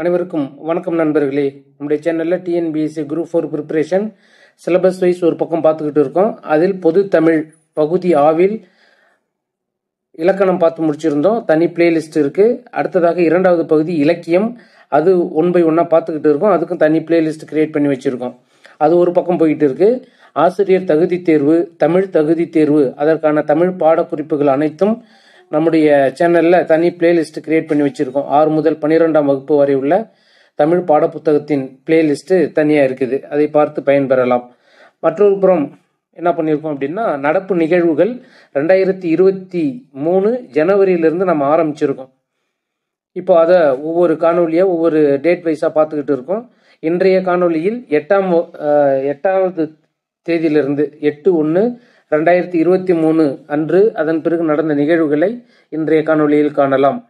அனைவருக்கும் வணக்கம் நண்பர்களே நம்முடைய சேனலில் TNPSC group four preparation syllabus wise ஒரு பக்கம் பார்த்துக்கிட்டு இருக்கோம் அதில் பொது தமிழ் பகுதி ஆவில் இலக்கணம் பார்த்து முடிச்சிருந்தோம் தனி பிளேலிஸ்ட் இருக்குது அடுத்ததாக இரண்டாவது பகுதி இலக்கியம் அது ஒன் பை ஒன்னாக பார்த்துக்கிட்டு இருக்கோம் அதுக்கும் தனி பிளேலிஸ்ட் கிரியேட் பண்ணி வச்சுருக்கோம் அது ஒரு பக்கம் போயிட்டு இருக்கு ஆசிரியர் தகுதி தேர்வு தமிழ் தகுதி தேர்வு அதற்கான தமிழ் பாடக்குறிப்புகள் அனைத்தும் நம்முடைய சேனலில் தனி பிளேலிஸ்ட் கிரியேட் பண்ணி வச்சுருக்கோம் ஆறு முதல் பன்னிரெண்டாம் வகுப்பு வரை உள்ள தமிழ் பாடப்புத்தகத்தின் பிளேலிஸ்ட்டு தனியாக இருக்குது அதை பார்த்து பயன்பெறலாம் மற்றொரு புறம் என்ன பண்ணியிருக்கோம் அப்படின்னா நடப்பு நிகழ்வுகள் ரெண்டாயிரத்தி இருபத்தி மூணு ஜனவரியிலேருந்து நம்ம ஆரம்பிச்சிருக்கோம் இப்போ அதை ஒவ்வொரு காணொலியாக ஒவ்வொரு டேட் வைஸாக பார்த்துக்கிட்டு இருக்கோம் இன்றைய காணொலியில் எட்டாம் எட்டாவது தேதியிலிருந்து எட்டு ஒன்று ரெண்டாயிரத்தி இருபத்தி மூணு அன்று அதன் பிறகு நடந்த நிகழ்வுகளை இன்றைய காணொளியில் காணலாம்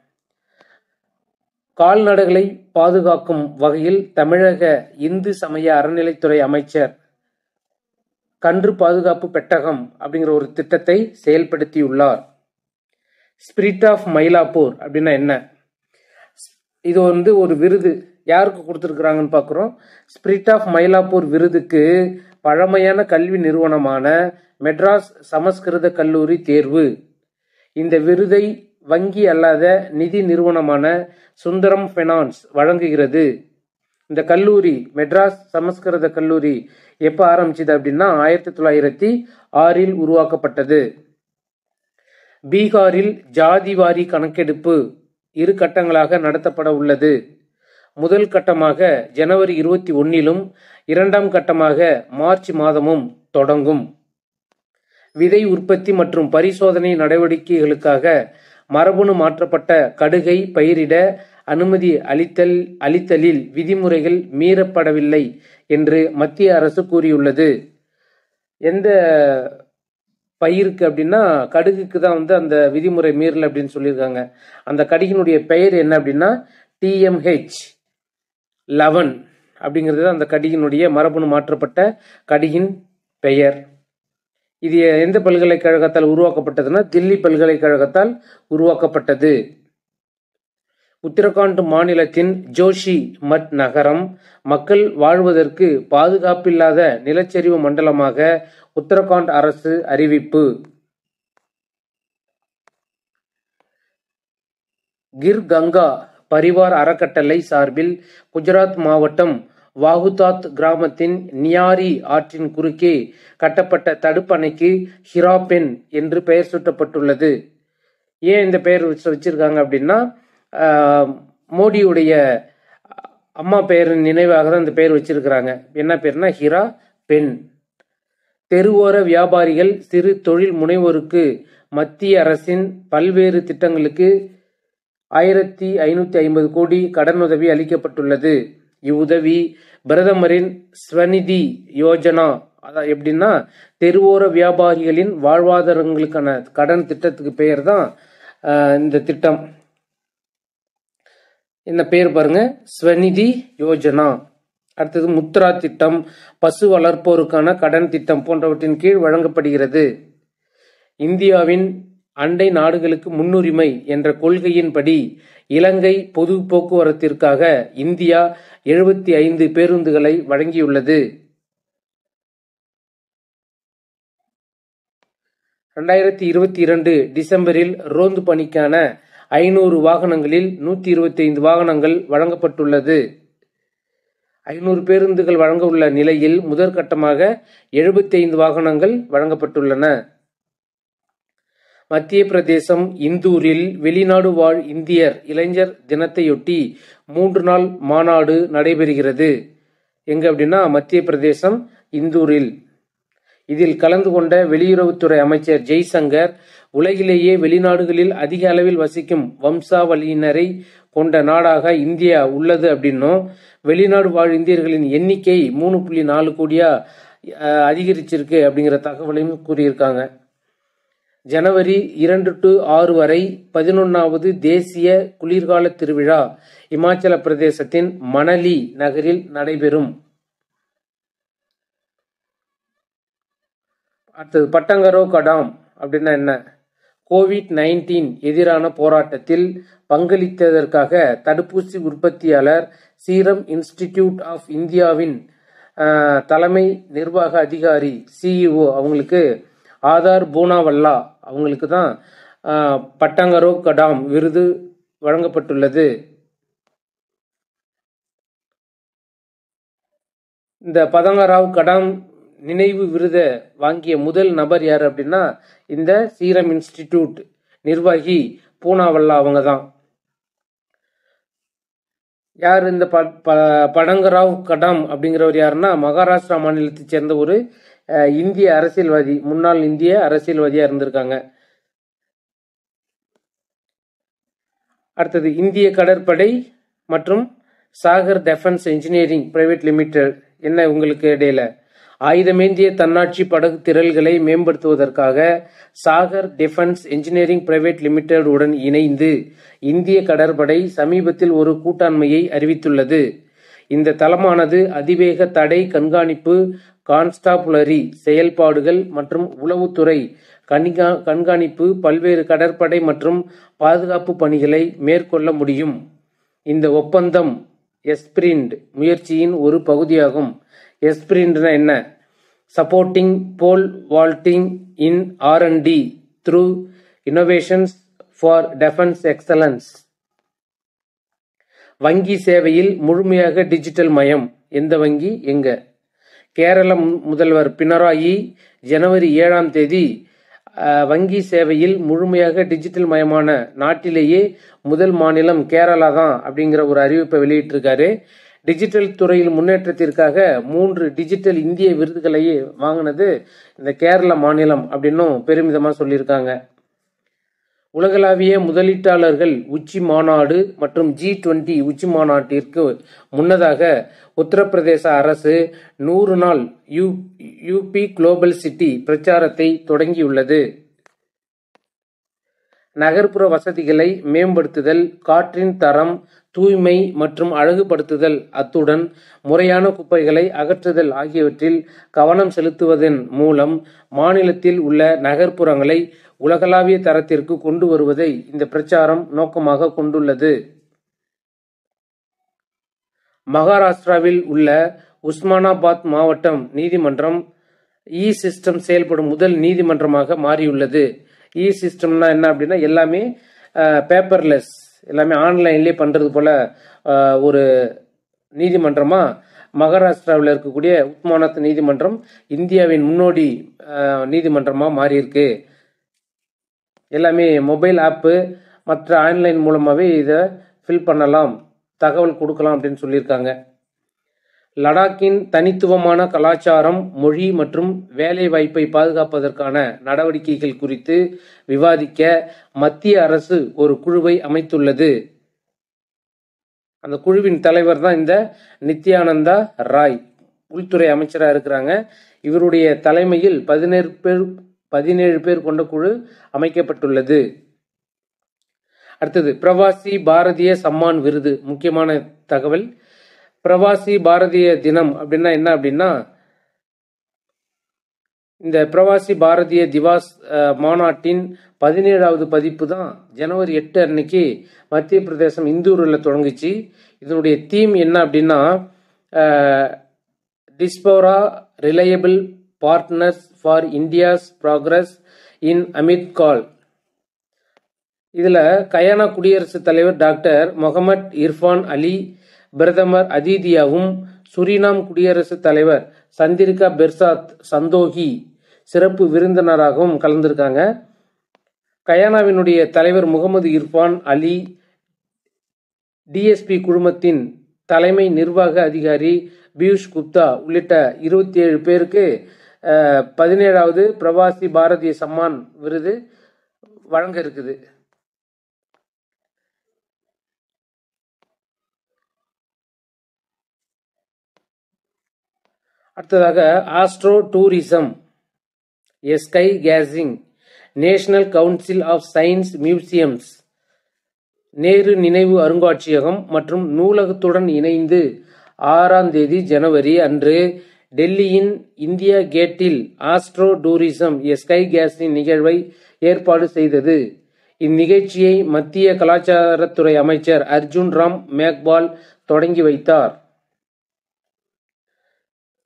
கால்நடைகளை பாதுகாக்கும் வகையில் தமிழக இந்து சமய அறநிலைத்துறை அமைச்சர் கன்று பாதுகாப்பு பெட்டகம் அப்படிங்கிற ஒரு திட்டத்தை செயல்படுத்தியுள்ளார் ஸ்பிரிட் ஆஃப் மயிலாப்பூர் அப்படின்னா என்ன இது வந்து ஒரு விருது யாருக்கு கொடுத்துருக்குறாங்கன்னு பார்க்குறோம் ஸ்பிரிட் ஆஃப் மயிலாப்பூர் விருதுக்கு பழமையான கல்வி நிறுவனமான மெட்ராஸ் சமஸ்கிருத கல்லூரி தேர்வு இந்த விருதை வங்கி அல்லாத நிதி நிறுவனமான சுந்தரம் ஃபைனான்ஸ் வழங்குகிறது இந்த கல்லூரி மெட்ராஸ் சமஸ்கிருத கல்லூரி எப்போ ஆரம்பிச்சது அப்படின்னா ஆயிரத்தி தொள்ளாயிரத்தி ஆறில் உருவாக்கப்பட்டது பீகாரில் ஜாதிவாரி கணக்கெடுப்பு இரு கட்டங்களாக நடத்தப்பட உள்ளது முதல் கட்டமாக ஜனவரி இருபத்தி ஒன்னிலும் இரண்டாம் கட்டமாக மார்ச் மாதமும் தொடங்கும் விதை உற்பத்தி மற்றும் பரிசோதனை நடவடிக்கைகளுக்காக மரபணு மாற்றப்பட்ட கடுகை பயிரிட அனுமதி அளித்தல் அளித்தலில் விதிமுறைகள் மீறப்படவில்லை என்று மத்திய அரசு கூறியுள்ளது எந்த பயிருக்கு அப்படின்னா கடுகுக்கு தான் வந்து அந்த விதிமுறை மீறல் அப்படின்னு சொல்லியிருக்காங்க அந்த கடுகினுடைய பெயர் என்ன அப்படின்னா டிஎம்ஹெச் லவன் அப்படிங்கிறது அந்த கடியினுடைய மரபணு மாற்றப்பட்ட கடியின் பெயர் இது எந்த பல்கலைக்கழகத்தால் உருவாக்கப்பட்டதுன்னா தில்லி பல்கலைக்கழகத்தால் உருவாக்கப்பட்டது உத்தரகாண்ட் மாநிலத்தின் ஜோஷி மட் நகரம் மக்கள் வாழ்வதற்கு பாதுகாப்பில்லாத நிலச்சரிவு மண்டலமாக உத்தரகாண்ட் அரசு அறிவிப்பு கிர் கங்கா பரிவார் அறக்கட்டளை சார்பில் குஜராத் மாவட்டம் வாகுதாத் கிராமத்தின் நியாரி ஆற்றின் குறுக்கே கட்டப்பட்ட தடுப்பணைக்கு ஹிராபென் என்று பெயர் சூட்டப்பட்டுள்ளது ஏன் இந்த பெயர் வச்சிருக்காங்க அப்படின்னா மோடியுடைய அம்மா பெயர் நினைவாக தான் இந்த பெயர் வச்சிருக்கிறாங்க என்ன பேர்னா ஹிரா பெண் தெருவோர வியாபாரிகள் சிறு தொழில் முனைவோருக்கு மத்திய அரசின் பல்வேறு திட்டங்களுக்கு ஆயிரத்தி ஐநூற்றி ஐம்பது கோடி கடனுதவி அளிக்கப்பட்டுள்ளது இவ்வுதவி பிரதமரின் ஸ்வநிதி யோஜனா அதான் எப்படின்னா தெருவோர வியாபாரிகளின் வாழ்வாதாரங்களுக்கான கடன் திட்டத்துக்கு பெயர் தான் இந்த திட்டம் என்ன பேர் பாருங்க ஸ்வநிதி யோஜனா அடுத்தது முத்ரா திட்டம் பசு வளர்ப்போருக்கான கடன் திட்டம் போன்றவற்றின் கீழ் வழங்கப்படுகிறது இந்தியாவின் அண்டை நாடுகளுக்கு முன்னுரிமை என்ற கொள்கையின்படி இலங்கை பொது போக்குவரத்திற்காக இந்தியா எழுபத்தி ஐந்து பேருந்துகளை வழங்கியுள்ளது ரெண்டாயிரத்தி இருபத்தி இரண்டு டிசம்பரில் ரோந்து பணிக்கான ஐநூறு வாகனங்களில் நூற்றி இருபத்தி ஐந்து வாகனங்கள் வழங்கப்பட்டுள்ளது ஐநூறு பேருந்துகள் வழங்க உள்ள நிலையில் முதற்கட்டமாக எழுபத்தி ஐந்து வாகனங்கள் வழங்கப்பட்டுள்ளன மத்திய பிரதேசம் இந்தூரில் வெளிநாடு வாழ் இந்தியர் இளைஞர் தினத்தையொட்டி மூன்று நாள் மாநாடு நடைபெறுகிறது எங்க அப்படின்னா மத்திய பிரதேசம் இந்தூரில் இதில் கலந்து கொண்ட வெளியுறவுத்துறை அமைச்சர் ஜெய்சங்கர் உலகிலேயே வெளிநாடுகளில் அதிக அளவில் வசிக்கும் வம்சாவளியினரை கொண்ட நாடாக இந்தியா உள்ளது அப்படின்னும் வெளிநாடு வாழ் இந்தியர்களின் எண்ணிக்கை மூணு புள்ளி நாலு கோடியா அதிகரிச்சிருக்கு அப்படிங்கிற தகவலையும் கூறியிருக்காங்க ஜனவரி இரண்டு டு ஆறு வரை பதினொன்றாவது தேசிய குளிர்கால திருவிழா இமாச்சல பிரதேசத்தின் மணலி நகரில் நடைபெறும் அடுத்தது பட்டங்கரோ கடாம் அப்படின்னா என்ன கோவிட் நைன்டீன் எதிரான போராட்டத்தில் பங்களித்ததற்காக தடுப்பூசி உற்பத்தியாளர் சீரம் இன்ஸ்டிடியூட் ஆஃப் இந்தியாவின் தலைமை நிர்வாக அதிகாரி சிஇஓ அவங்களுக்கு ஆதார் பூனாவல்லா அவங்களுக்கு தான் பட்டாங்கரோ கடாம் விருது வழங்கப்பட்டுள்ளது இந்த பதங்கராவ் கடாம் நினைவு விருதை வாங்கிய முதல் நபர் யார் அப்படின்னா இந்த சீரம் இன்ஸ்டிடியூட் நிர்வாகி பூனாவல்லா அவங்க தான் யார் இந்த படங்கராவ் கடாம் அப்படிங்கிறவர் யாருன்னா மகாராஷ்டிரா மாநிலத்தை சேர்ந்த ஒரு இந்திய அரசியல்வாதி முன்னாள் இந்திய அரசியல்வாதியாக இருந்திருக்காங்க அடுத்தது இந்திய கடற்படை மற்றும் Sagar defence engineering private limited என்ன உங்களுக்கு இடையில ஆயுதமேந்திய தன்னாட்சி படகு திரள்களை மேம்படுத்துவதற்காக Sagar defence engineering private limited உடன் இணைந்து இந்திய கடற்படை சமீபத்தில் ஒரு கூட்டாண்மையை அறிவித்துள்ளது இந்த தளமானது அதிவேக தடை கண்காணிப்பு கான்ஸ்டாபுலரி செயல்பாடுகள் மற்றும் உளவுத்துறை கண்கா கண்காணிப்பு பல்வேறு கடற்படை மற்றும் பாதுகாப்பு பணிகளை மேற்கொள்ள முடியும் இந்த ஒப்பந்தம் எஸ்பிரிண்ட் முயற்சியின் ஒரு பகுதியாகும் எஸ்பிரிண்ட்னா என்ன supporting pole vaulting in R and D through innovations for defence excellence வங்கி சேவையில் முழுமையாக டிஜிட்டல் மயம் எந்த வங்கி எங்க கேரள முதல்வர் பினராயி ஜனவரி ஏழாம் தேதி வங்கி சேவையில் முழுமையாக டிஜிட்டல் மயமான நாட்டிலேயே முதல் மாநிலம் கேரளா தான் அப்படிங்கிற ஒரு அறிவிப்பை வெளியிட்டிருக்காரு டிஜிட்டல் துறையில் முன்னேற்றத்திற்காக மூன்று டிஜிட்டல் இந்திய விருதுகளையே வாங்கினது இந்த கேரள மாநிலம் அப்படின்னும் பெருமிதமாக சொல்லியிருக்காங்க உலகளாவிய முதலீட்டாளர்கள் உச்சி மாநாடு மற்றும் ஜி டுவெண்டி உச்சி மாநாட்டிற்கு முன்னதாக உத்தரப்பிரதேச அரசு நூறு நாள் யூ யூபி குளோபல் சிட்டி பிரச்சாரத்தை தொடங்கியுள்ளது நகர்ப்புற வசதிகளை மேம்படுத்துதல் காற்றின் தரம் தூய்மை மற்றும் அழகுபடுத்துதல் அத்துடன் முறையான குப்பைகளை அகற்றுதல் ஆகியவற்றில் கவனம் செலுத்துவதன் மூலம் மாநிலத்தில் உள்ள நகர்ப்புறங்களை உலகளாவிய தரத்திற்கு கொண்டு வருவதை இந்த பிரச்சாரம் நோக்கமாக கொண்டுள்ளது மகாராஷ்டிராவில் உள்ள உஸ்மானாபாத் மாவட்டம் நீதிமன்றம் இ சிஸ்டம் செயல்படும் முதல் நீதிமன்றமாக மாறியுள்ளது இ சிஸ்டம்னா என்ன அப்படின்னா எல்லாமே பேப்பர்லெஸ் எல்லாமே ஆன்லைன்லேயே பண்ணுறது போல் ஒரு நீதிமன்றமாக மகாராஷ்டிராவில் இருக்கக்கூடிய உத்மானத் நீதிமன்றம் இந்தியாவின் முன்னோடி நீதிமன்றமாக மாறியிருக்கு எல்லாமே மொபைல் ஆப்பு மற்ற ஆன்லைன் மூலமாகவே இதை ஃபில் பண்ணலாம் தகவல் கொடுக்கலாம் அப்படின்னு சொல்லியிருக்காங்க லடாக்கின் தனித்துவமான கலாச்சாரம் மொழி மற்றும் வேலை வாய்ப்பை பாதுகாப்பதற்கான நடவடிக்கைகள் குறித்து விவாதிக்க மத்திய அரசு ஒரு குழுவை அமைத்துள்ளது அந்த குழுவின் தலைவர் தான் இந்த நித்யானந்தா ராய் உள்துறை அமைச்சராக இருக்கிறாங்க இவருடைய தலைமையில் பதினேழு பேர் பதினேழு பேர் கொண்ட குழு அமைக்கப்பட்டுள்ளது அடுத்தது பிரவாசி பாரதிய சம்மான் விருது முக்கியமான தகவல் பிரவாசி பாரதிய தினம் அப்படின்னா என்ன அப்படின்னா இந்த பிரவாசி பாரதிய திவாஸ் மாநாட்டின் பதினேழாவது பதிப்பு தான் ஜனவரி எட்டு அன்னைக்கு மத்திய பிரதேசம் இந்தூரில் தொடங்குச்சு இதனுடைய தீம் என்ன அப்படின்னா diaspora reliable partners for India's progress in Amrit Kaal இதில் கயானா குடியரசுத் தலைவர் டாக்டர் முகமட் இர்ஃபான் அலி பிரதமர் அதிதியாவும் சுரினாம் குடியரசுத் தலைவர் சந்திரிகா பெர்சாத் சந்தோகி சிறப்பு விருந்தினராகவும் கலந்திருக்காங்க கயானாவினுடைய தலைவர் முகமது இர்ஃபான் அலி டிஎஸ்பி குழுமத்தின் தலைமை நிர்வாக அதிகாரி பியூஷ் குப்தா உள்ளிட்ட இருபத்தி ஏழு பேருக்கு பதினேழாவது பிரவாசி பாரதிய சம்மான் விருது வழங்க இருக்குது அடுத்ததாக astro tourism a sky gazing national council of science museums Nehru நினைவு அருங்காட்சியகம் மற்றும் நூலகத்துடன் இணைந்து ஆறாம் தேதி ஜனவரி அன்று டெல்லியின் இந்தியா கேட்டில் astro tourism a sky gazing நிகழ்வை ஏற்பாடு செய்தது இந்நிகழ்ச்சியை மத்திய கலாச்சாரத்துறை அமைச்சர் அர்ஜுன் ராம் மேக்பால் தொடங்கி வைத்தார்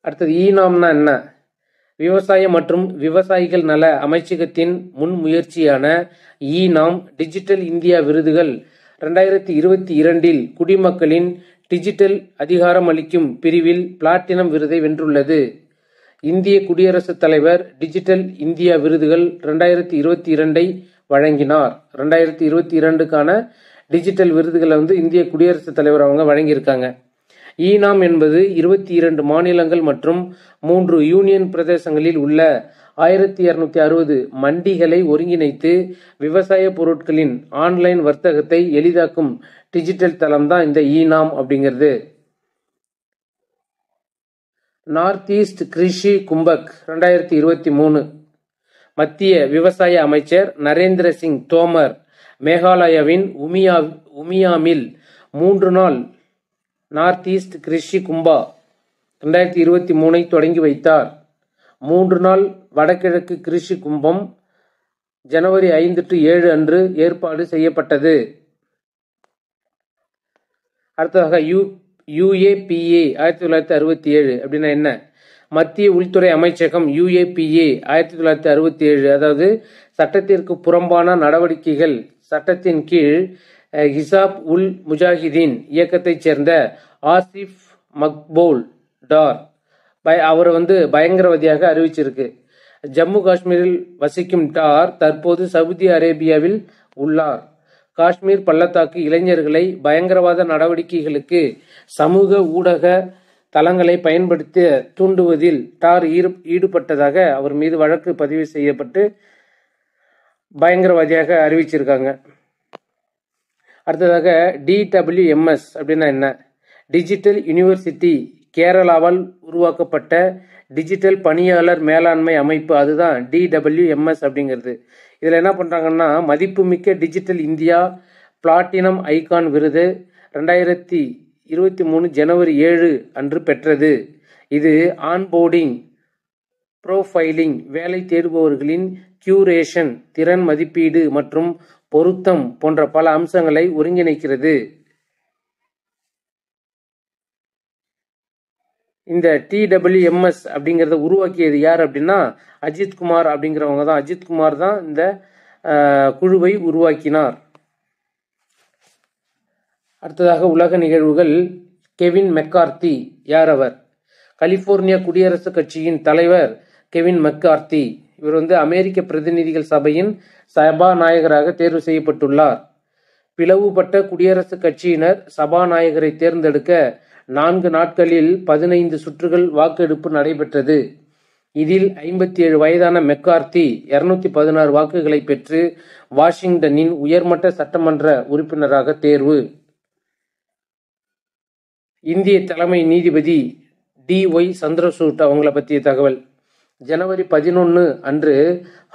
அடுத்தது ஈனாம்னா என்ன விவசாய மற்றும் விவசாயிகள் நல அமைச்சகத்தின் முன்முயற்சியான ஈ நாம் டிஜிட்டல் இந்தியா விருதுகள் ரெண்டாயிரத்தி இருபத்தி இரண்டில் குடிமக்களின் டிஜிட்டல் அதிகாரம் அளிக்கும் பிரிவில் பிளாட்டினம் விருதை வென்றுள்ளது இந்திய குடியரசுத் தலைவர் டிஜிட்டல் இந்தியா விருதுகள் ரெண்டாயிரத்தி இருபத்தி இரண்டை வழங்கினார் ரெண்டாயிரத்தி இருபத்தி இரண்டுக்கான டிஜிட்டல் விருதுகளை வந்து இந்திய குடியரசுத் தலைவர் அவங்க வழங்கியிருக்காங்க ஈனாம் என்பது இருபத்தி இரண்டு மாநிலங்கள் மற்றும் மூன்று யூனியன் பிரதேசங்களில் உள்ள ஆயிரத்தி இரநூத்தி அறுபது மண்டிகளை ஒருங்கிணைத்து விவசாய பொருட்களின் ஆன்லைன் வர்த்தகத்தை எளிதாக்கும் டிஜிட்டல் தளம் தான் இந்த ஈனாம் அப்படிங்கிறது நார்த் ஈஸ்ட் கிருஷி கும்பக் ரெண்டாயிரத்தி இருபத்தி மூணு மத்திய விவசாய அமைச்சர் நரேந்திர சிங் தோமர் மேகாலயாவின் உமியா உமியாமில் மூன்று நாள் நார்த் ஈஸ்ட் கிருஷி கும்பா ரெண்டாயிரத்தி இருபத்தி மூணை தொடங்கி வைத்தார் மூன்று நாள் வடகிழக்கு கிருஷி கும்பம் ஜனவரி ஐந்து டு ஏழு அன்று ஏற்பாடு செய்யப்பட்டது அடுத்ததாக யூ யுஏபிஏ ஆயிரத்தி தொள்ளாயிரத்தி அறுபத்தி ஏழு அப்படின்னா என்ன மத்திய உள்துறை அமைச்சகம் யுஏபிஏ ஆயிரத்தி தொள்ளாயிரத்தி அறுபத்தி ஏழு அதாவது சட்டத்திற்கு புறம்பான நடவடிக்கைகள் சட்டத்தின் கீழ் ஹிசாப் உல் முஜாஹிதீன் இயக்கத்தைச் சேர்ந்த ஆசிஃப் மக்போல் டார் பய அவர் வந்து பயங்கரவாதியாக அறிவிச்சிருக்கு ஜம்மு காஷ்மீரில் வசிக்கும் டார் தற்போது சவுதி அரேபியாவில் உள்ளார் காஷ்மீர் பள்ளத்தாக்கு இளைஞர்களை பயங்கரவாத நடவடிக்கைகளுக்கு சமூக ஊடக தளங்களை பயன்படுத்த தூண்டுவதில் டார் ஈடுபட்டதாக அவர் மீது வழக்கு பதிவு செய்யப்பட்டு பயங்கரவாதியாக அறிவிச்சிருக்காங்க அடுத்ததாக டிடபிள்யூஎம்எஸ் அப்படின்னா என்ன டிஜிட்டல் யூனிவர்சிட்டி கேரளாவால் உருவாக்கப்பட்ட டிஜிட்டல் பணியாளர் மேலாண்மை அமைப்பு அதுதான் டிடபிள்யூஎம்எஸ் அப்படிங்கிறது இதில் என்ன பண்ணுறாங்கன்னா மதிப்புமிக்க டிஜிட்டல் இந்தியா பிளாட்டினம் ஐகான் விருது ரெண்டாயிரத்தி இருபத்தி மூணு ஜனவரி ஏழு அன்று பெற்றது இது ஆன்போர்டிங் ப்ரோஃபைலிங் வேலை தேடுபவர்களின் கியூரேஷன் திறன் மதிப்பீடு மற்றும் பொருத்தம் போன்ற பல அம்சங்களை ஒருங்கிணைக்கிறது இந்த டிடபிள்யூஎம்எஸ் அப்படிங்கிறத உருவாக்கியது யார் அப்படின்னா அஜித்குமார் அப்படிங்கிறவங்க தான் அஜித்குமார் தான் இந்த குழுவை உருவாக்கினார் அடுத்ததாக உலக நிகழ்வுகள் கெவின் மெக்கார்த்தி யார் அவர் கலிஃபோர்னியா குடியரசுக் கட்சியின் தலைவர் கெவின் மெக்கார்த்தி இவர் வந்து அமெரிக்க பிரதிநிதிகள் சபையின் சபாநாயகராக தேர்வு செய்யப்பட்டுள்ளார் பிளவுபட்ட குடியரசுக் கட்சியினர் சபாநாயகரை தேர்ந்தெடுக்க நான்கு நாட்களில் பதினைந்து சுற்றுகள் வாக்கெடுப்பு நடைபெற்றது இதில் ஐம்பத்தி ஏழு வயதான மெக்கார்த்தி இருநூத்தி பதினாறு வாக்குகளை பெற்று வாஷிங்டனின் உயர்மட்ட சட்டமன்ற உறுப்பினராக தேர்வு இந்திய தலைமை நீதிபதி டி ஒய் சந்திரசூட் அவங்கள பற்றிய தகவல் ஜனவரி பதினொன்று அன்று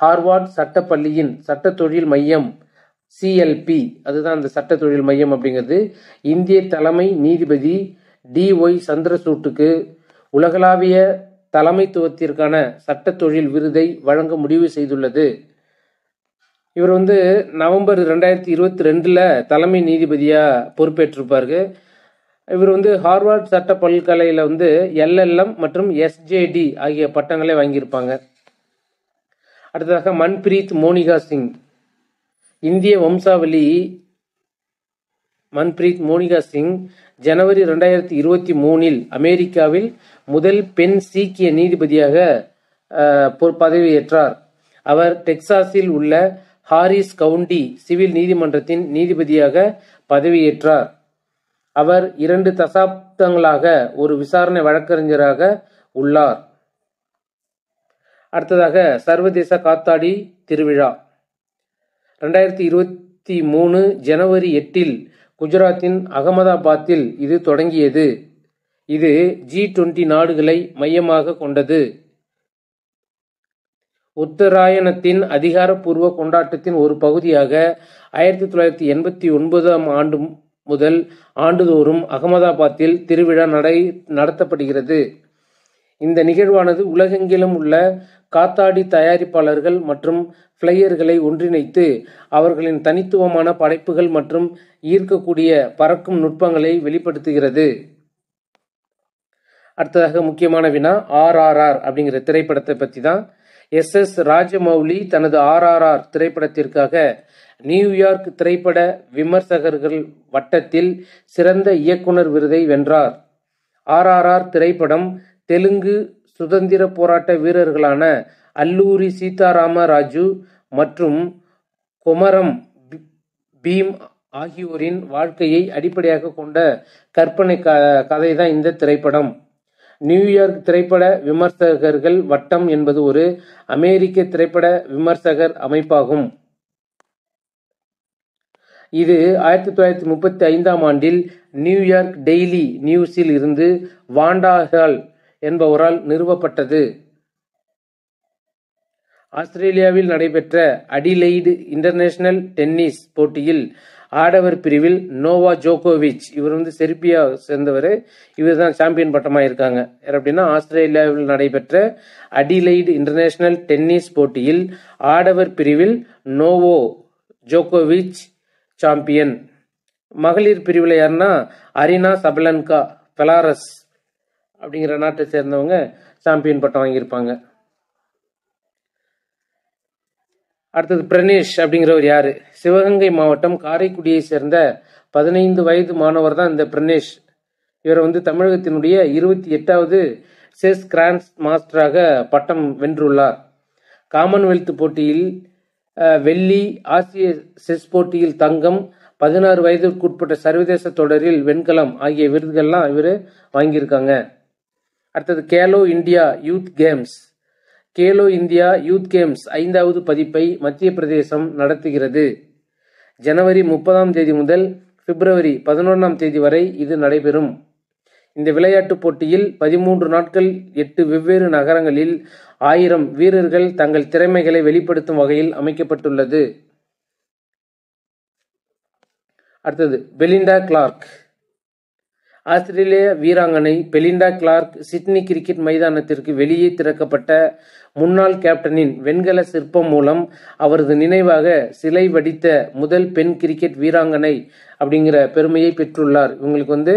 ஹார்வார்ட் சட்டப்பள்ளியின் சட்ட தொழில் மையம் சிஎல்பி அதுதான் அந்த சட்ட தொழில் மையம் அப்படிங்கிறது இந்திய தலைமை நீதிபதி டி ஒய் சந்திரசூட்டுக்கு உலகளாவிய தலைமைத்துவத்திற்கான சட்ட தொழில் விருதை வழங்க முடிவு செய்துள்ளது இவர் வந்து நவம்பர் ரெண்டாயிரத்தி இருபத்தி ரெண்டில் தலைமை நீதிபதியாக பொறுப்பேற்றிருப்பார் இவர் வந்து ஹார்வர்ட் சட்ட பல்கலையில் வந்து எல்எல்எம் மற்றும் எஸ்ஜேடி ஆகிய பட்டங்களை வாங்கியிருப்பாங்க அடுத்ததாக மன்பிரீத் மோனிகா சிங் இந்திய வம்சாவளி மன்பிரீத் மோனிகா சிங் ஜனவரி ரெண்டாயிரத்தி இருபத்தி மூணில் அமெரிக்காவில் முதல் பெண் சீக்கிய நீதிபதியாக பதவியேற்றார் அவர் டெக்சாஸில் உள்ள ஹாரிஸ் கவுண்டி சிவில் நீதிமன்றத்தின் நீதிபதியாக பதவியேற்றார் அவர் இரண்டு தசாப்தங்களாக ஒரு விசாரணை வழக்கறிஞராக உள்ளார் அடுத்ததாக சர்வதேச காத்தாடி திருவிழா ரெண்டாயிரத்தி இருபத்தி மூணு ஜனவரி எட்டில் குஜராத்தின் அகமதாபாத்தில் இது தொடங்கியது இது ஜி டுவெண்டி நாடுகளை மையமாக கொண்டது உத்தராயணத்தின் அதிகாரப்பூர்வ கொண்டாட்டத்தின் ஒரு பகுதியாக ஆயிரத்தி தொள்ளாயிரத்தி எண்பத்தி ஒன்பதாம் ஆண்டு முதல் ஆண்டுதோறும் அகமதாபாத்தில் திருவிழா நடை நடத்தப்படுகிறது இந்த நிகழ்வானது உலகெங்கிலும் உள்ள காத்தாடி தயாரிப்பாளர்கள் மற்றும் ஃப்ளையர்களை ஒன்றிணைத்து அவர்களின் தனித்துவமான படைப்புகள் மற்றும் ஈர்க்கக்கூடிய பறக்கும் நுட்பங்களை வெளிப்படுத்துகிறது அடுத்ததாக முக்கியமான வினா ஆர்ஆர்ஆர் அப்படிங்கிற திரைப்படத்தை பற்றி தான் எஸ் எஸ் ராஜமௌலி தனது ஆர்ஆர்ஆர் திரைப்படத்திற்காக நியூயார்க் திரைப்பட விமர்சகர்கள் வட்டத்தில் சிறந்த இயக்குனர் விருதை வென்றார் ஆர்ஆர்ஆர் திரைப்படம் தெலுங்கு சுதந்திர போராட்ட வீரர்களான அல்லூரி சீதாராம ராஜு மற்றும் குமரம் பீம் ஆகியோரின் வாழ்க்கையை அடிப்படையாக கொண்ட கற்பனை க கதை தான் இந்த திரைப்படம் நியூயார்க் திரைப்பட விமர்சகர்கள் வட்டம் என்பது ஒரு அமெரிக்க திரைப்பட விமர்சகர் அமைப்பாகும் இது ஆயிரத்தி தொள்ளாயிரத்தி முப்பத்தி ஐந்தாம் ஆண்டில் நியூயார்க் டெய்லி நியூஸில் இருந்து வாண்டாஹால் என்பவரால் நிறுவப்பட்டது ஆஸ்திரேலியாவில் நடைபெற்ற அடிலெய்டு இன்டர்நேஷனல் டென்னிஸ் போட்டியில் ஆடவர் பிரிவில் நோவா ஜோகோவிச் இவர் வந்து செர்பியா சேர்ந்தவர் இவர் தான் சாம்பியன் பட்டமாக இருக்காங்க அப்படின்னா ஆஸ்திரேலியாவில் நடைபெற்ற அடிலைடு இன்டர்நேஷனல் டென்னிஸ் போட்டியில் ஆடவர் பிரிவில் நோவோ ஜோகோவிச் சாம்பியன் மகளிர் பிரிவில் யாருன்னா அரினா சபலன்கா பெலாரஸ் அப்படிங்கிற நாட்டை சேர்ந்தவங்க சாம்பியன் பட்டம் வாங்கியிருப்பாங்க அடுத்தது பிரணேஷ் அப்படிங்கிறவர் யார் சிவகங்கை மாவட்டம் காரைக்குடியை சேர்ந்த பதினைந்து வயது மாணவர் தான் இந்த பிரணேஷ் இவர் வந்து தமிழகத்தினுடைய இருபத்தி எட்டாவது செஸ் கிராண்ட் மாஸ்டராக பட்டம் வென்றுள்ளார் காமன்வெல்த் போட்டியில் வெள்ளி ஆசிய செஸ் போட்டியில் தங்கம் பதினாறு வயதுக்குட்பட்ட சர்வதேச தொடரில் வெண்கலம் ஆகிய விருதுகள்லாம் இவர் வாங்கியிருக்காங்க அடுத்தது Khelo India youth games Khelo India youth games ஐந்தாவது பதிப்பை மத்திய பிரதேசம் நடத்துகிறது ஜனவரி முப்பதாம் தேதி முதல் பிப்ரவரி பதினொன்றாம் தேதி வரை இது நடைபெறும் இந்த விளையாட்டுப் போட்டியில் பதிமூன்று நாட்கள் எட்டு வெவ்வேறு நகரங்களில் ஆயிரம் வீரர்கள் தங்கள் திறமைகளை வெளிப்படுத்தும் வகையில் அமைக்கப்பட்டுள்ளது அடுத்தது பெலிண்டா கிளார்க் ஆஸ்திரேலிய வீராங்கனை பெலிண்டா கிளார்க் சிட்னி கிரிக்கெட் மைதானத்திற்கு வெளியே திறக்கப்பட்ட முன்னாள் கேப்டனின் வெண்கல சிற்பம் மூலம் அவரது நினைவாக சிலை வடித்த முதல் பெண் கிரிக்கெட் வீராங்கனை அப்படிங்கிற பெருமையை பெற்றுள்ளார் இவங்களுக்கு வந்து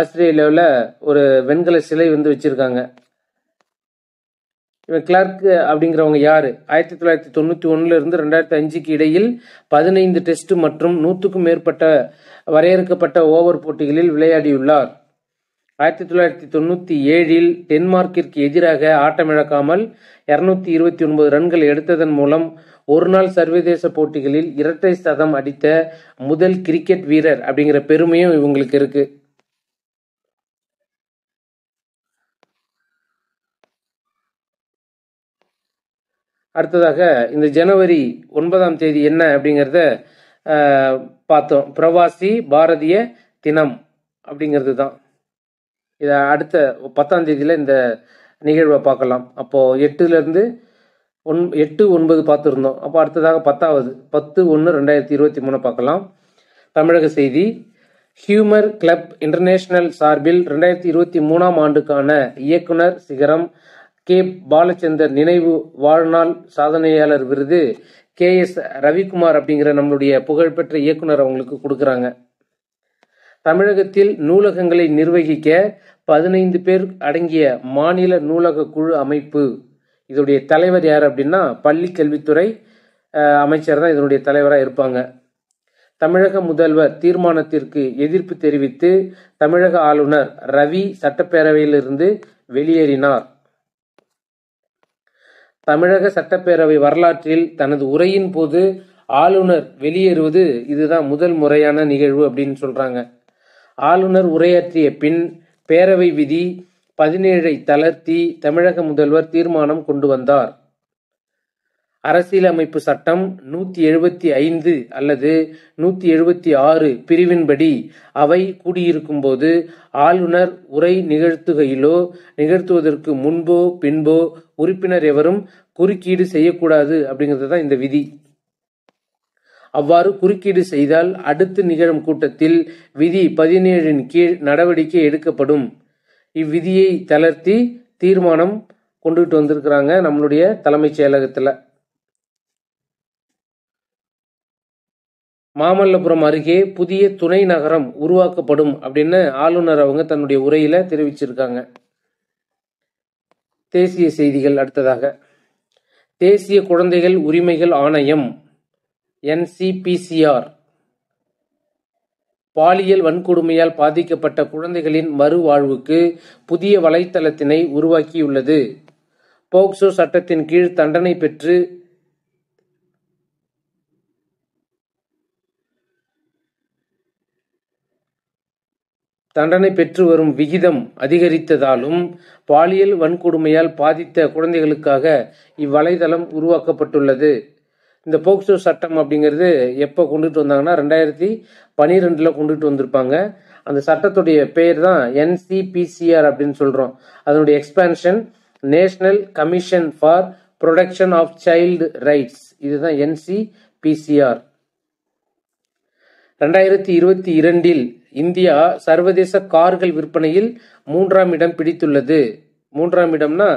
ஆஸ்திரேலியாவில் ஒரு வெண்கல சிலை வந்து வச்சுருக்காங்க இவன் கிளர்க் அப்படிங்கிறவங்க யார் ஆயிரத்தி தொள்ளாயிரத்தி தொண்ணூற்றி ஒன்றுலேருந்து ரெண்டாயிரத்தி அஞ்சுக்கு இடையில் பதினைந்து டெஸ்ட் மற்றும் நூற்றுக்கும் மேற்பட்ட வரையறுக்கப்பட்ட ஓவர் போட்டிகளில் விளையாடியுள்ளார் ஆயிரத்தி தொள்ளாயிரத்தி தொண்ணூற்றி ஏழில் டென்மார்க்கிற்கு எதிராக ஆட்டமிழக்காமல் இருநூத்தி இருபத்தி ஒன்பது ரன்கள் எடுத்ததன் மூலம் ஒருநாள் சர்வதேச போட்டிகளில் இரட்டை சதம் அடித்த முதல் கிரிக்கெட் வீரர் அப்படிங்கிற பெருமையும் இவங்களுக்கு இருக்குது அடுத்ததாக இந்த ஜனவரி ஒன்பதாம் தேதி என்ன அப்படிங்கிறத பார்த்தோம் பிரவாசி பாரதிய தினம் அப்படிங்கிறது தான் இதை அடுத்த பத்தாம் தேதியில் இந்த நிகழ்வை பார்க்கலாம் அப்போது எட்டுலேருந்து ஒன் எட்டு ஒன்பது பார்த்துருந்தோம் அப்போ அடுத்ததாக பத்தாவது பத்து ஒன்று ரெண்டாயிரத்தி இருபத்தி மூணு பார்க்கலாம் தமிழக செய்தி ஹியூமர் கிளப் இன்டர்நேஷனல் சார்பில் ரெண்டாயிரத்தி இருபத்தி மூணாம் ஆண்டுக்கான இயக்குனர் சிகரம் கே பாலச்சந்தர் நினைவு வாழ்நாள் சாதனையாளர் விருது கே எஸ் ரவிக்குமார் அப்படிங்கிற நம்மளுடைய புகழ்பெற்ற இயக்குனர் அவங்களுக்கு கொடுக்குறாங்க தமிழகத்தில் நூலகங்களை நிர்வகிக்க பதினைந்து பேர் அடங்கிய மாநில நூலக குழு அமைப்பு இதோடைய தலைவர் யார் அப்படின்னா பள்ளி கல்வித்துறை அமைச்சர் தான் இதனுடைய தலைவராக இருப்பாங்க தமிழக முதல்வர் தீர்மானத்திற்கு எதிர்ப்பு தெரிவித்து தமிழக ஆளுநர் ரவி சட்டப்பேரவையிலிருந்து வெளியேறினார் தமிழக சட்டப்பேரவை வரலாற்றில் தனது உரையின் போது ஆளுநர் வெளியேறுவது இதுதான் முதல் முறையான நிகழ்வு அப்படின்னு சொல்றாங்க ஆளுநர் உரையாற்றிய பின் பேரவை விதி பதினேழை தளர்த்தி தமிழக முதல்வர் தீர்மானம் கொண்டு வந்தார் அரசியலமைப்பு சட்டம் நூத்தி எழுபத்தி ஐந்து அல்லது நூத்தி எழுபத்தி ஆறு பிரிவின்படி அவை கூடியிருக்கும் போது ஆளுநர் உரை நிகழ்த்துகையிலோ நிகழ்த்துவதற்கு முன்போ பின்போ உறுப்பினர் எவரும் குறுக்கீடு செய்யக்கூடாது அப்படிங்கிறது தான் இந்த விதி அவ்வாறு குறுக்கீடு செய்தால் அடுத்து நிகழும் கூட்டத்தில் விதி பதினேழின் கீழ் நடவடிக்கை எடுக்கப்படும் இவ்விதியை தளர்த்தி தீர்மானம் கொண்டுகிட்டு வந்திருக்கிறாங்க நம்மளுடைய தலைமைச் செயலகத்தில் மாமல்லபுரம் அருகே புதிய துணை நகரம் உருவாக்கப்படும் அப்படின்னு ஆளுநர் அவங்க தன்னுடைய உரையில தெரிவிச்சிருக்காங்க தேசிய செய்திகள் அடுத்ததாக தேசிய குழந்தைகள் உரிமைகள் ஆணையம் என்சிபிசிஆர் பாலியல் வன்கொடுமையால் பாதிக்கப்பட்ட குழந்தைகளின் மறுவாழ்வுக்கு புதிய வலைத்தளத்தினை உருவாக்கியுள்ளது போக்சோ சட்டத்தின் கீழ் தண்டனை பெற்று தண்டனை பெற்று வரும் விகிதம் அதிகரித்ததாலும் பாலியல் வன்கொடுமையால் பாதித்த குழந்தைகளுக்காக இவ்வலைதளம் உருவாக்கப்பட்டுள்ளது இந்த போக்சோ சட்டம் அப்படிங்கிறது எப்போ கொண்டுட்டு வந்தாங்கன்னா ரெண்டாயிரத்தி பனிரெண்டில் கொண்டுட்டு வந்திருப்பாங்க அந்த சட்டத்துடைய பெயர் தான் என்சிபிசிஆர் அப்படின்னு சொல்கிறோம் அதனுடைய expansion national commission for protection of child rights இதுதான் என்சிபிசிஆர் ரெண்டாயிரத்தி இருபத்தி இரண்டில் இந்தியா சர்வதேச கார்கள் விற்பனையில் மூன்றாம் இடம் பிடித்துள்ளது மூன்றாம் இடம்னா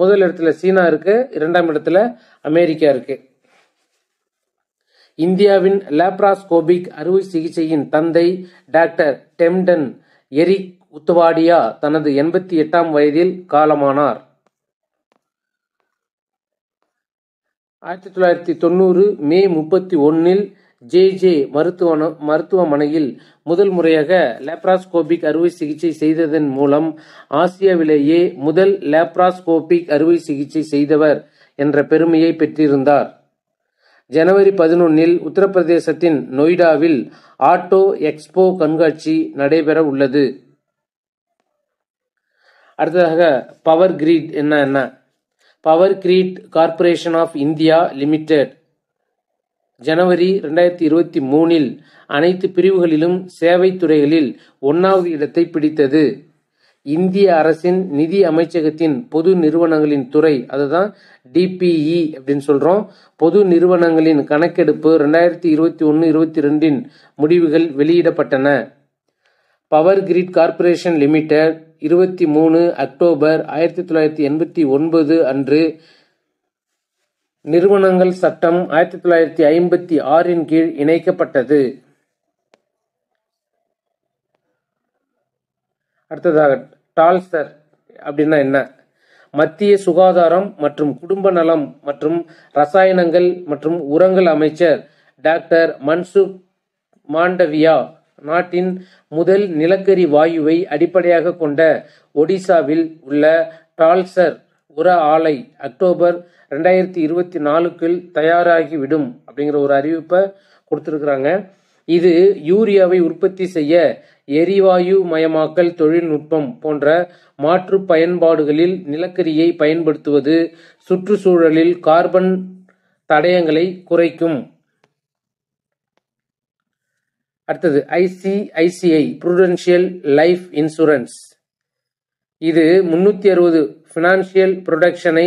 முதல் இடத்துல சீனா இருக்கு இரண்டாம் இடத்துல அமெரிக்கா இருக்கு இந்தியாவின் லேப்ராஸ்கோபிக் அறுவை சிகிச்சையின் தந்தை டாக்டர் டெம்டன் எரிக் உத்துவாடியா தனது எண்பத்தி எட்டாம் வயதில் காலமானார் ஆயிரத்தி தொள்ளாயிரத்தி தொண்ணூறு மே முப்பத்தி ஒன்னில் ஜே ஜே மருத்துவ மருத்துவமனையில் முதல் முறையாக லேப்ராஸ்கோபிக் அறுவை சிகிச்சை செய்ததன் மூலம் ஆசியாவிலேயே முதல் லேப்ராஸ்கோபிக் அறுவை சிகிச்சை செய்தவர் என்ற பெருமையை பெற்றிருந்தார் ஜனவரி பதினொன்னில் உத்தரப்பிரதேசத்தின் நொய்டாவில் ஆட்டோ எக்ஸ்போ கண்காட்சி நடைபெற உள்ளது அடுத்ததாக பவர் கிரீட் என்ன என்ன power grid corporation of India limited ஜனவரி ரெண்டாயிரத்தி இருபத்தி மூணில் அனைத்து பிரிவுகளிலும் சேவை துறைகளில் ஒன்றாவது இடத்தை பிடித்தது இந்திய அரசின் நிதி அமைச்சகத்தின் பொது நிறுவனங்களின் துறை அதுதான் டிபிஇ அப்படின்னு சொல்கிறோம் பொது நிறுவனங்களின் கணக்கெடுப்பு ரெண்டாயிரத்தி இருபத்தி ஒன்று இருபத்தி ரெண்டின் முடிவுகள் வெளியிடப்பட்டன பவர் கிரிட் கார்ப்பரேஷன் லிமிடெட் இருபத்தி மூணு அக்டோபர் ஆயிரத்தி தொள்ளாயிரத்தி எண்பத்தி ஒன்பது அன்று நிறுவனங்கள் சட்டம் ஆயிரத்தி தொள்ளாயிரத்தி ஐம்பத்தி ஆறின் கீழ் இணைக்கப்பட்டது அடுத்ததாக டால்சர் அப்படின்னா என்ன மத்திய சுகாதாரம் மற்றும் குடும்ப நலம் மற்றும் ரசாயனங்கள் மற்றும் உரங்கள் அமைச்சர் டாக்டர் மன்சுக் மாண்டவியா நாட்டின் முதல் நிலக்கரி வாயுவை அடிப்படையாக கொண்ட ஒடிசாவில் உள்ள டால்சர் உர ஆலை அக்டோபர் ரெண்டாயிரத்தி இருபத்தி நாலுக்குள் தயாராகிவிடும் அப்படிங்கிற ஒரு அறிவிப்பை கொடுத்துருக்குறாங்க இது யூரியாவை உற்பத்தி செய்ய எரிவாயு மயமாக்கல் தொழில்நுட்பம் போன்ற மாற்று பயன்பாடுகளில் நிலக்கரியை பயன்படுத்துவது சுற்றுச்சூழலில் கார்பன் தடயங்களை குறைக்கும் அடுத்தது ஐசிஐசிஐ ப்ரூடென்ஷியல் லைஃப் இன்சூரன்ஸ் இது முன்னூத்தி அறுபது ஃபினான்ஷியல் புரொடக்ஷனை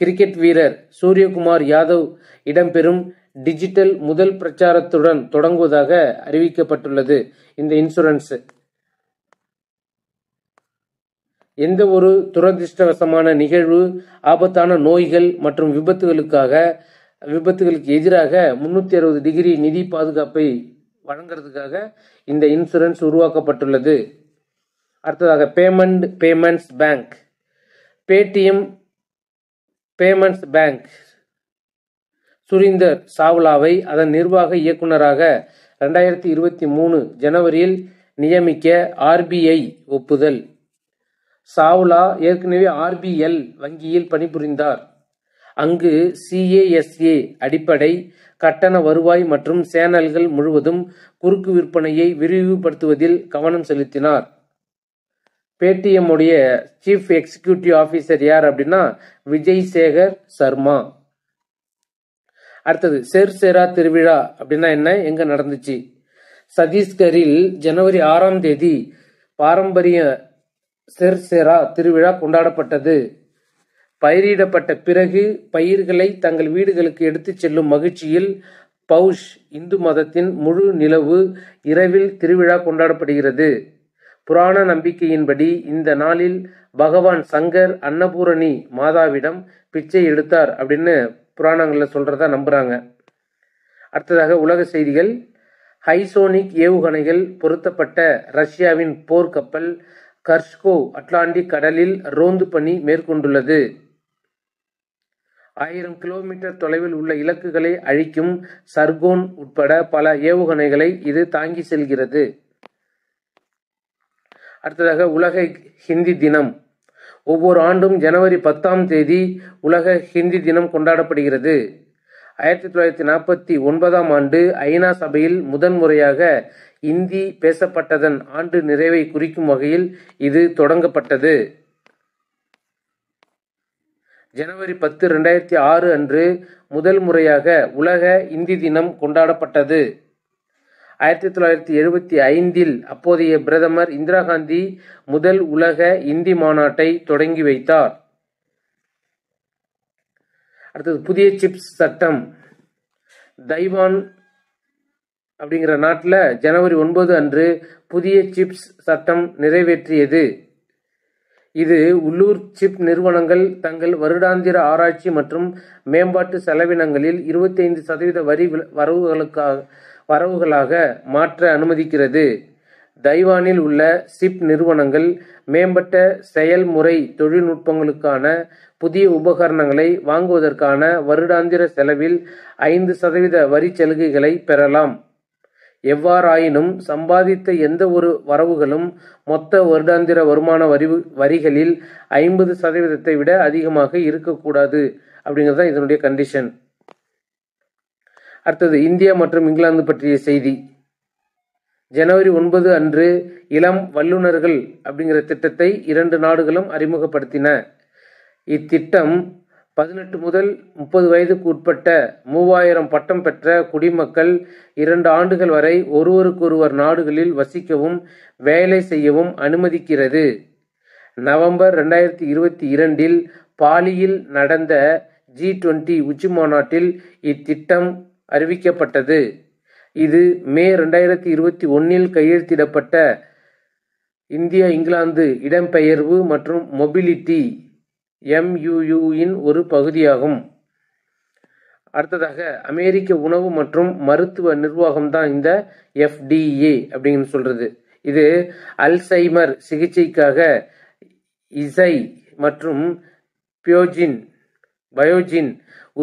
கிரிக்கெட் வீரர் சூரியகுமார் யாதவ் இடம்பெறும் டிஜிட்டல் முதல் பிரச்சாரத்துடன் தொடங்குவதாக அறிவிக்கப்பட்டுள்ளது இந்த இன்சூரன்ஸ் எந்த ஒரு துரதிருஷ்டவசமான நிகழ்வு ஆபத்தான நோய்கள் மற்றும் விபத்துகளுக்காக விபத்துகளுக்கு எதிராக முன்னூற்றி அறுபது டிகிரி நிதி பாதுகாப்பை வழங்குறதுக்காக இந்த இன்சூரன்ஸ் உருவாக்கப்பட்டுள்ளது அடுத்ததாக payment payments bank Paytm payments bank Surinder சாவ்லாவை அதன் நிர்வாக இயக்குநராக ரெண்டாயிரத்தி இருபத்தி மூணு ஜனவரியில் நியமிக்க ஆர்பிஐ ஒப்புதல் சாவ்லா ஏற்கனவே ஆர்பிஎல் வங்கியில் பணிபுரிந்தார் அங்கு சிஏஎஸ்ஏ அடிப்படை கட்டண வருவாய் மற்றும் சேனல்கள் முழுவதும் குறுக்கு விற்பனையை விரிவுபடுத்துவதில் கவனம் செலுத்தினார் பேடிஎம் உடைய சீஃப் எக்ஸிக்யூட்டிவ் ஆஃபீஸர் யார் அப்படின்னா விஜய் சேகர் சர்மா அடுத்தது செர் சேரா திருவிழா அப்படின்னா என்ன எங்க நடந்துச்சு சத்தீஸ்கரில் ஜனவரி ஆறாம் தேதி பாரம்பரிய செர் சேரா திருவிழா கொண்டாடப்பட்டது பயிரிடப்பட்ட பிறகு பயிர்களை தங்கள் வீடுகளுக்கு எடுத்துச் செல்லும் மகிழ்ச்சியில் பௌஷ் இந்து மதத்தின் முழு நிலவு இரவில் திருவிழா கொண்டாடப்படுகிறது புராண நம்பிக்கையின்படி இந்த நாளில் பகவான் சங்கர் அன்னபூரணி மாதாவிடம் பிச்சை எடுத்தார் அப்படின்னு புராணங்களில் சொல்றதா நம்புகிறாங்க அடுத்ததாக உலக செய்திகள் ஹைசோனிக் ஏவுகணைகள் பொருத்தப்பட்ட ரஷ்யாவின் போர்க்கப்பல் கர்ஸ்கோ அட்லாண்டிக் கடலில் ரோந்து பணி மேற்கொண்டுள்ளது ஆயிரம் கிலோமீட்டர் தொலைவில் உள்ள இலக்குகளை அழிக்கும் சர்கோன் உட்பட பல ஏவுகணைகளை இது தாங்கி செல்கிறது அடுத்ததாக உலக ஹிந்தி தினம் ஒவ்வொரு ஆண்டும் ஜனவரி பத்தாம் தேதி உலக ஹிந்தி தினம் கொண்டாடப்படுகிறது ஆயிரத்தி தொள்ளாயிரத்தி நாற்பத்தி ஒன்பதாம் ஆண்டு ஐநா சபையில் முதன்முறையாக இந்தி பேசப்பட்டதன் ஆண்டு நிறைவை குறிக்கும் வகையில் இது தொடங்கப்பட்டது ஜனவரி பத்து ரெண்டாயிரத்தி ஆறு அன்று முதல் முறையாக உலக இந்தி தினம் கொண்டாடப்பட்டது ஆயிரத்தி தொள்ளாயிரத்தி எழுபத்தி ஐந்தில் அப்போதைய பிரதமர் இந்திரா காந்தி முதல் உலக இந்தி மாநாட்டை தொடங்கி வைத்தார் அடுத்தது புதிய சிப்ஸ் சட்டம் தைவான் அப்படிங்கிற நாட்டில் ஜனவரி ஒன்பது அன்று புதிய சிப்ஸ் சட்டம் நிறைவேற்றியது இது உள்ளூர் சிப் நிறுவனங்கள் தங்கள் வருடாந்திர ஆராய்ச்சி மற்றும் மேம்பாட்டு செலவினங்களில் இருபத்தைந்து சதவீத வரி வரவுகளுக்காக பரவுகளாக மாற்ற அனுமதிக்கிறது தைவானில் உள்ள சிப் நிறுவனங்கள் மேம்பட்ட செயல்முறை தொழில்நுட்பங்களுக்கான புதிய உபகரணங்களை வாங்குவதற்கான வருடாந்திர செலவில் ஐந்து சதவீத வரி சலுகைகளை பெறலாம் எவ்வாறாயினும் சம்பாதித்த எந்த ஒரு வரவுகளும் மொத்த வருடாந்திர வருமான வரி வரிகளில் ஐம்பது சதவீதத்தை விட அதிகமாக இருக்கக்கூடாது அப்படிங்கிறது தான் இதனுடைய கண்டிஷன் அடுத்தது இந்தியா மற்றும் இங்கிலாந்து பற்றிய செய்தி ஜனவரி ஒன்பது அன்று இளம் வல்லுநர்கள் அப்படிங்கிற திட்டத்தை இரண்டு நாடுகளும் அறிமுகப்படுத்தின இத்திட்டம் பதினெட்டு முதல் முப்பது வயதுக்கு உட்பட்ட மூவாயிரம் பட்டம் பெற்ற குடிமக்கள் இரண்டு ஆண்டுகள் வரை ஒருவருக்கொருவர் நாடுகளில் வசிக்கவும் வேலை செய்யவும் அனுமதிக்கிறது நவம்பர் ரெண்டாயிரத்தி இருபத்தி இரண்டில் பாலியில் நடந்த ஜி டுவெண்ட்டி உச்சி மாநாட்டில் இத்திட்டம் அறிவிக்கப்பட்டது இது மே ரெண்டாயிரத்தி இருபத்தி ஒன்னில் கையெழுத்திடப்பட்ட இந்தியா இங்கிலாந்து இடம்பெயர்வு மற்றும் மொபிலிட்டி எம்யூயுவின் ஒரு பகுதியாகும் அடுத்ததாக அமெரிக்க உணவு மற்றும் மருத்துவ நிர்வாகம் தான் இந்த எஃப்டிஏ அப்படின்னு சொல்றது இது அல்சைமர் சிகிச்சைக்காக இசை மற்றும் பியோஜின் பயோஜின்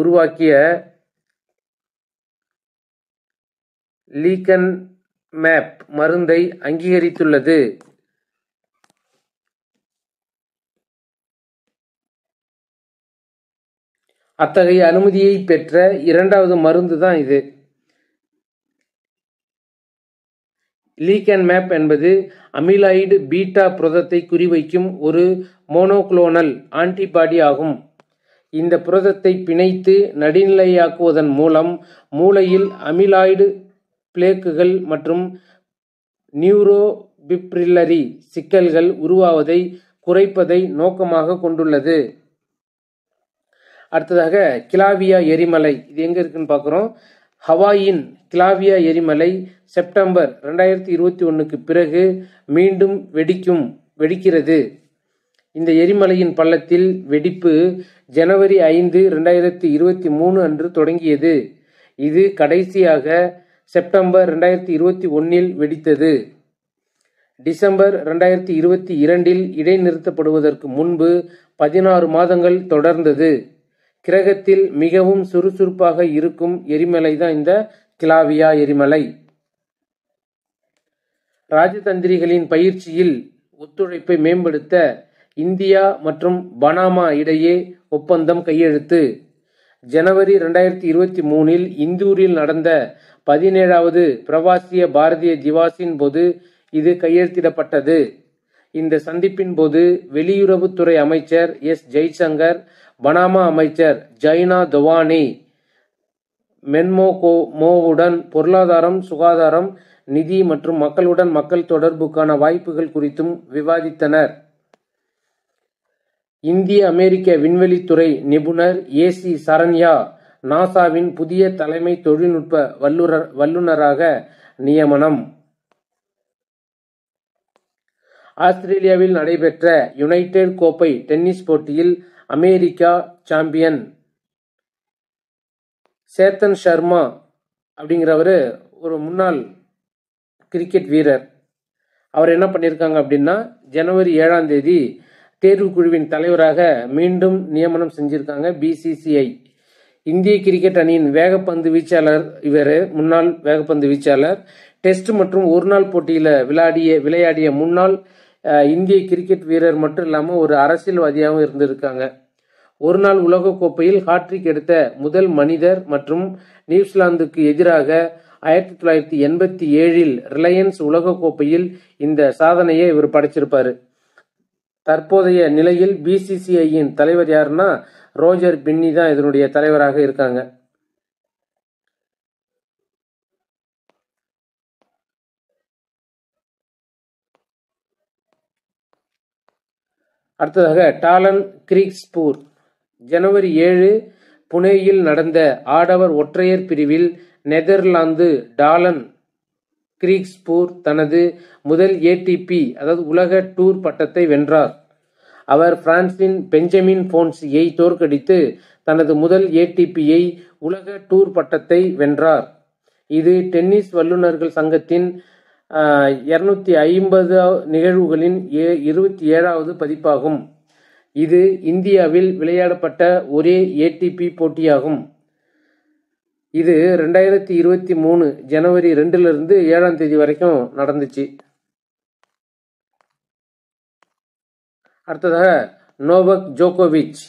உருவாக்கிய லீகன் மேப் மருந்தை அங்கீகரித்துள்ளது அத்தகைய அனுமதியை பெற்ற இரண்டாவது மருந்து தான் இது அண்ட் மேப் என்பது அமிலாய்டு பீட்டா புரதத்தை குறிவைக்கும் ஒரு மோனோக்ளோனல் ஆன்டிபாடி ஆகும் இந்த புரதத்தை பிணைத்து நடுநிலையாக்குவதன் மூலம் மூளையில் அமிலாய்டு பிளேக்குகள் மற்றும் நியூரோபிப்ரில்லரி சிக்கல்கள் உருவாவதை குறைப்பதை நோக்கமாக கொண்டுள்ளது அடுத்ததாக கிளாவியா எரிமலை இது எங்கே இருக்குன்னு பார்க்குறோம் ஹவாயின் கிளாவியா எரிமலை செப்டம்பர் ரெண்டாயிரத்தி இருபத்தி ஒன்றுக்கு பிறகு மீண்டும் வெடிக்கும் வெடிக்கிறது இந்த எரிமலையின் பள்ளத்தில் வெடிப்பு ஜனவரி ஐந்து ரெண்டாயிரத்தி இருபத்தி மூணு அன்று தொடங்கியது இது கடைசியாக செப்டம்பர் ரெண்டாயிரத்தி இருபத்தி ஒன்னில் வெடித்தது டிசம்பர் ரெண்டாயிரத்தி இருபத்தி இரண்டில் இடைநிறுத்தப்படுவதற்கு முன்பு பதினாறு மாதங்கள் தொடர்ந்தது கிரகத்தில் மிகவும் சுறுசுறுப்பாக இருக்கும் எரிமலை தான் இந்த கிளாவியா எரிமலை ராஜதந்திரிகளின் பயிற்சியில் ஒத்துழைப்பை மேம்படுத்த இந்தியா மற்றும் பனாமா இடையே ஒப்பந்தம் கையெழுத்து ஜனவரி ரெண்டாயிரத்தி இருபத்தி மூணில் இந்தூரில் நடந்த பதினேழாவது பிரவாசிய பாரதிய ஜிவாசின் போது இது கையெழுத்திடப்பட்டது இந்த சந்திப்பின் போது வெளியுறவுத்துறை அமைச்சர் எஸ் ஜெய்சங்கர் பனாமா அமைச்சர் ஜைனா தொவானி மென்மோகோமோவுடன் பொருளாதாரம் சுகாதாரம் நிதி மற்றும் மக்களுடன் மக்கள் தொடர்புக்கான வாய்ப்புகள் குறித்தும் விவாதித்தனர் இந்திய அமெரிக்க விண்வெளித்துறை நிபுணர் ஏசி சரண்யா நாசாவின் புதிய தலைமை தொழில்நுட்ப வல்லுநர் வல்லுநராக நியமனம் ஆஸ்திரேலியாவில் நடைபெற்ற யுனைடெட் கோப்பை டென்னிஸ் போட்டியில் அமெரிக்கா சாம்பியன் சேத்தன் சர்மா அப்படிங்கிறவர் ஒரு முன்னாள் கிரிக்கெட் வீரர் அவர் என்ன பண்ணியிருக்காங்க அப்படின்னா ஜனவரி ஏழாம் தேதி தேர்வு குழுவின் தலைவராக மீண்டும் நியமனம் செஞ்சிருக்காங்க பிசிசிஐ இந்திய கிரிக்கெட் அணியின் வேகப்பந்து வீச்சாளர் இவர் முன்னாள் வேகப்பந்து வீச்சாளர் டெஸ்ட் மற்றும் ஒருநாள் போட்டியில் விளையாடிய விளையாடிய முன்னாள் இந்திய கிரிக்கெட் வீரர் மட்டும் இல்லாமல் ஒரு அரசியல்வாதியாகவும் இருந்திருக்காங்க ஒரு நாள் உலகக்கோப்பையில் ஹாட்ரிக் எடுத்த முதல் மனிதர் மற்றும் நியூசிலாந்துக்கு எதிராக ஆயிரத்தி தொள்ளாயிரத்தி எண்பத்தி ஏழில் ரிலையன்ஸ் உலகக்கோப்பையில் இந்த சாதனையை இவர் படைச்சிருப்பாரு தற்போதைய நிலையில் பிசிசிஐயின் தலைவர் யாருன்னா ரோஜர் பின்னி தான் இதனுடைய தலைவராக இருக்காங்க அடுத்ததாக டாலன் கிரீக்ஸ்பூர் ஜனவரி ஏழு புனேயில் நடந்த ஆடவர் ஒற்றையர் பிரிவில் நெதர்லாந்து டாலன் கிரீக்ஸ்பூர் தனது முதல் ஏடிபி அதாவது உலக டூர் பட்டத்தை வென்றார் அவர் பிரான்சின் பெஞ்சமின் போன்சியை தோற்கடித்து தனது முதல் ஏடிபியை உலக டூர் பட்டத்தை வென்றார் இது டென்னிஸ் வல்லுநர்கள் சங்கத்தின் இருநூத்தி ஐம்பது நிகழ்வுகளின் ஏ இருபத்தி ஏழாவது பதிப்பாகும் இது இந்தியாவில் விளையாடப்பட்ட ஒரே ஏடிபி போட்டியாகும் இது ரெண்டாயிரத்தி இருபத்தி மூணு ஜனவரி ரெண்டுலேருந்து ஏழாம் தேதி வரைக்கும் நடந்துச்சு அடுத்ததாக நோவக் ஜோகோவிச்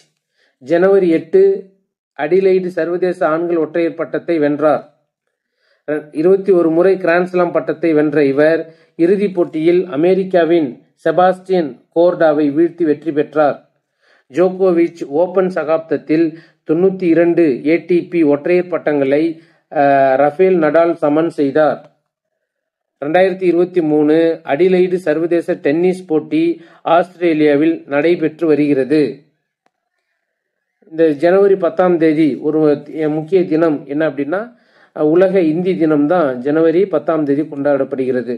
ஜனவரி எட்டு அடிலைடு சர்வதேச ஆண்கள் ஒற்றையர் பட்டத்தை வென்றார் இருபத்தி ஒரு முறை கிராண்ட்ஸ்லாம் பட்டத்தை வென்ற இவர் இறுதிப் போட்டியில் அமெரிக்காவின் செபாஸ்டியன் கோர்டாவை வீழ்த்தி வெற்றி பெற்றார் ஜோகோவிச் ஓபன் சகாப்தத்தில் தொண்ணூற்றி இரண்டு ஏடிபி ஒற்றையர் பட்டங்களை ரஃபேல் நடால் சமன் செய்தார் ரெண்டாயிரத்தி இருபத்தி மூணு அடிலைடு சர்வதேச டென்னிஸ் போட்டி ஆஸ்திரேலியாவில் நடைபெற்று வருகிறது இந்த ஜனவரி பத்தாம் தேதி ஒரு முக்கிய தினம் என்ன அப்படின்னா உலக இந்தி தினம்தான் ஜனவரி பத்தாம் தேதி கொண்டாடப்படுகிறது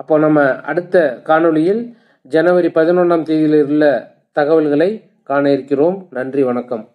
அப்போ நம்ம அடுத்த காணொளியில் ஜனவரி பதினொன்றாம் தேதியில் உள்ள தகவல்களை காண இருக்கிறோம் நன்றி வணக்கம்